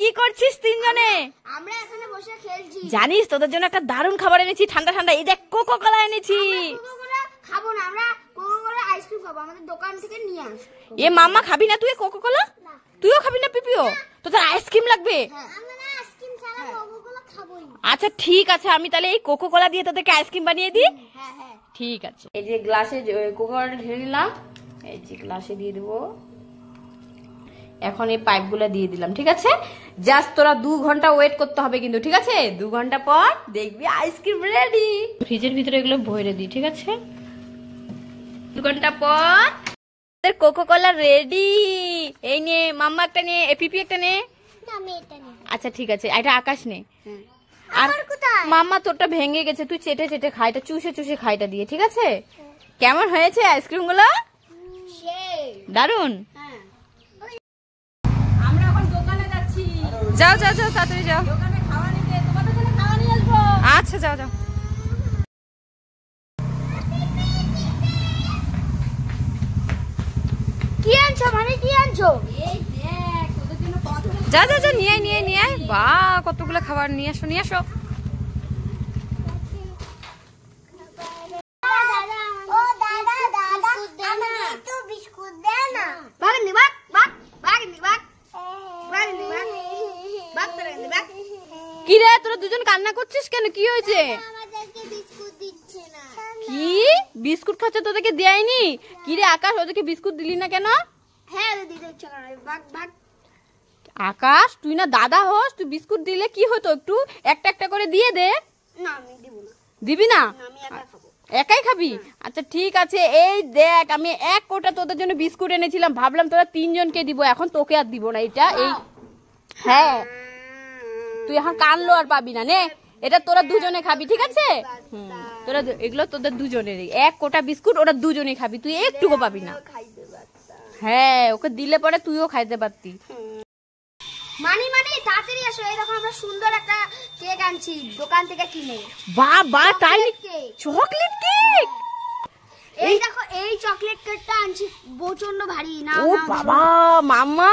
কি করছিস তিনজনে আমরা এখানে বসে খেলছি জানিস তোদের জন্য একটা দারুণ খাবার এনেছি ঠান্ডা ঠান্ডা এই দেখ কোকো কোলা এনেছি খাবো না আমরা কোকো কোলা আইসক্রিম খাবো আমাদের দোকান থেকে নিয়ে আস এ মাম্মা খাবি না তুই কোকো কোলা তুইও খাবি না পিপিও তোদের আইসক্রিম লাগবে হ্যাঁ। হ্যাঁ। আচ্ছা ঠিক আছে আমি তাহলে এই কোকো কোলা দিয়ে তোদেরকে আইসক্রিম বানিয়ে দিই হ্যাঁ, ঠিক আছে এই যে গ্লাসে কোকো কোলাটা ঢেলে নিলাম এই যে গ্লাসে দিয়ে দেবো এখন এই পাইপগুলো দিয়ে দিলাম ঠিক আছে জাস্ট তোরা দু ঘন্টা ওয়েট করতে হবে কিন্তু ঠিক আছে দু ঘন্টা পর দেখবি আইসক্রিম রেডি ফ্রিজের ভিতরে এগুলো ভরে দিই ঠিক আছে দু ঘন্টা পর কোকো কোলা রেডি এই নে মাম্মা একটা নে এপিপি একটা নে আচ্ছা ঠিক আছে এটা আকাশ নে আর মাম্মা তোরটা ভেঙে গেছে তুই চেটে চেটে খা এটা চুষে চুষে খা এটা দিয়ে ঠিক আছে কেমন হয়েছে আইসক্রিমগুলো দারুন যাও যাও যাও তাড়াতাড়ি যাও আচ্ছা যাও যাও কি আনছো মানে কি আনছো যা যা যা নিয়ে নিয়ে নিয়ে বা কতগুলো খাবার নিয়ে আসো নিয়ে আসো তোরা দুজন কান্না করছিস কেন কি হয়েছে কি বিস্কুট খাচ্ছে তোদেরকে দেয়নি কি রে আকাশ ওদেরকে বিস্কুট দিলি না কেন হ্যাঁ, আকাশ তুই না দাদা হোস তুই বিস্কুট দিলে কি হতো একটু একটা একটা করে দিয়ে দে দিবি না একাই খাবি আচ্ছা ঠিক আছে এই দেখ আমি এক কোটা তোদের জন্য বিস্কুট এনেছিলাম ভাবলাম তোরা তিনজনকে দিব এখন তোকে আর দিব না এটা এই হ্যাঁ, হ্যাঁ। তুই এখন কানলো আর পাবি না নে এটা তোরা দুজনে খাবি ঠিক আছে তোরা এগুলো তোদের দুজনের এক কোটা বিস্কুট ওরা দুজনে খাবি তুই একটুকু পাবি না হ্যাঁ ওকে দিলে পরে তুইও খাইতে পারতি মানি মানি তাড়াতাড়ি আসো এরকম আমরা সুন্দর একটা কেক আনছি দোকান থেকে কিনে বাহ বা তাই চকলেট কেক এই দেখো এই চকলেট কেকটা আনছি প্রচন্ড ভারী না ও বাবা মামা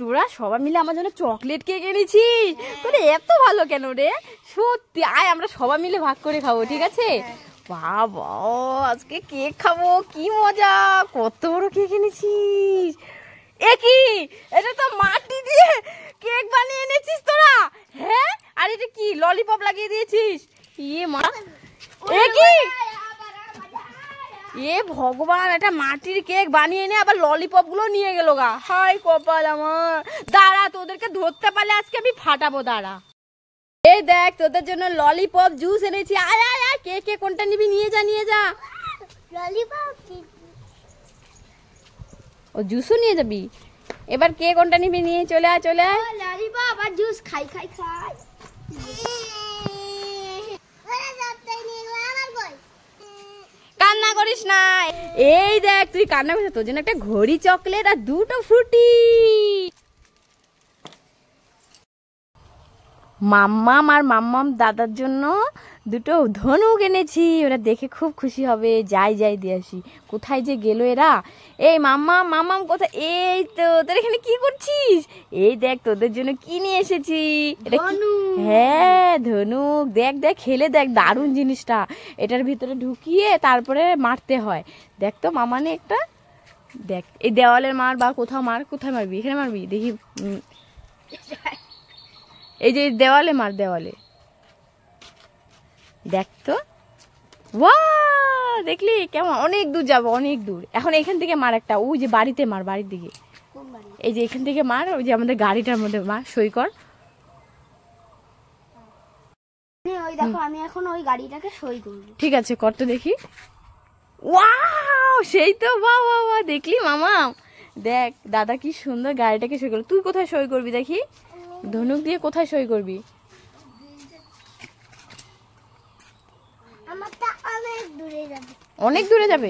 তোরা সবাই মিলে আমার জন্য চকলেট কেক এনেছিস তোরা এত ভালো কেন রে সত্যি আয় আমরা সবাই মিলে ভাগ করে খাবো ঠিক আছে বাবা আজকে কেক খাবো কি মজা কত বড় কেক এনেছিস একই এটা তো মাটি দিয়ে কেক বানিয়ে এনেছিস তোরা হ্যাঁ আর এটা কি ললিপপ লাগিয়ে দিয়েছিস ইয়ে মা একই এ ভগবান একটা মাটির কেক বানিয়ে এনে আবার ললিপপগুলো নিয়ে গেল গা হাই কপাল আমার দাঁড়া তোদেরকে ধরতে পারলে আজকে আমি ফাটাবো দাঁড়া এ দেখ তোদের জন্য ললিপপ জুস এনেছি আয় আয় আয় কে কে কোনটা নিবি নিয়ে যা নিয়ে যা ললিপপ ও জুসও নিয়ে যাবি এবার কে কোনটা নিবি নিয়ে চলে আয় চলে আয় ললিপপ আর জুস খাই খাই খাই এই দেখ তুই কান্না করছিস তোর জন্য একটা ঘড়ি চকলেট আর দুটো ফ্রুটি মাম্মাম আর মাম্মাম দাদার জন্য দুটো ধনুক এনেছি ওরা দেখে খুব খুশি হবে যাই যাই দিয়ে আসি কোথায় যে গেল এরা এই মাম্মা মামাম কোথায় এই তো তোর এখানে কি করছিস এই দেখ তোদের জন্য কি নিয়ে এসেছি হ্যাঁ ধনুক দেখ দেখ খেলে দেখ দারুণ জিনিসটা এটার ভিতরে ঢুকিয়ে তারপরে মারতে হয় দেখ তো মামানে একটা দেখ এই দেওয়ালের মার বা কোথাও মার কোথায় মারবি এখানে মারবি দেখি এই যে দেওয়ালে মার দেওয়ালে দেখ তো ওয়া দেখলি কেমন অনেক দূর যাবো অনেক দূর এখন এখান থেকে মার একটা ওই যে বাড়িতে মার বাড়ির দিকে এই যে এখান থেকে মার ওই যে আমাদের গাড়িটার মধ্যে মার সই কর আমি এখন ওই গাড়িটাকে সই করব ঠিক আছে কর তো দেখি ওয়াও সেই তো বা বা দেখলি মামা দেখ দাদা কি সুন্দর গাড়িটাকে সই করলো তুই কোথায় সই করবি দেখি ধনুক দিয়ে কোথায় সই করবি অনেক দূরে যাবে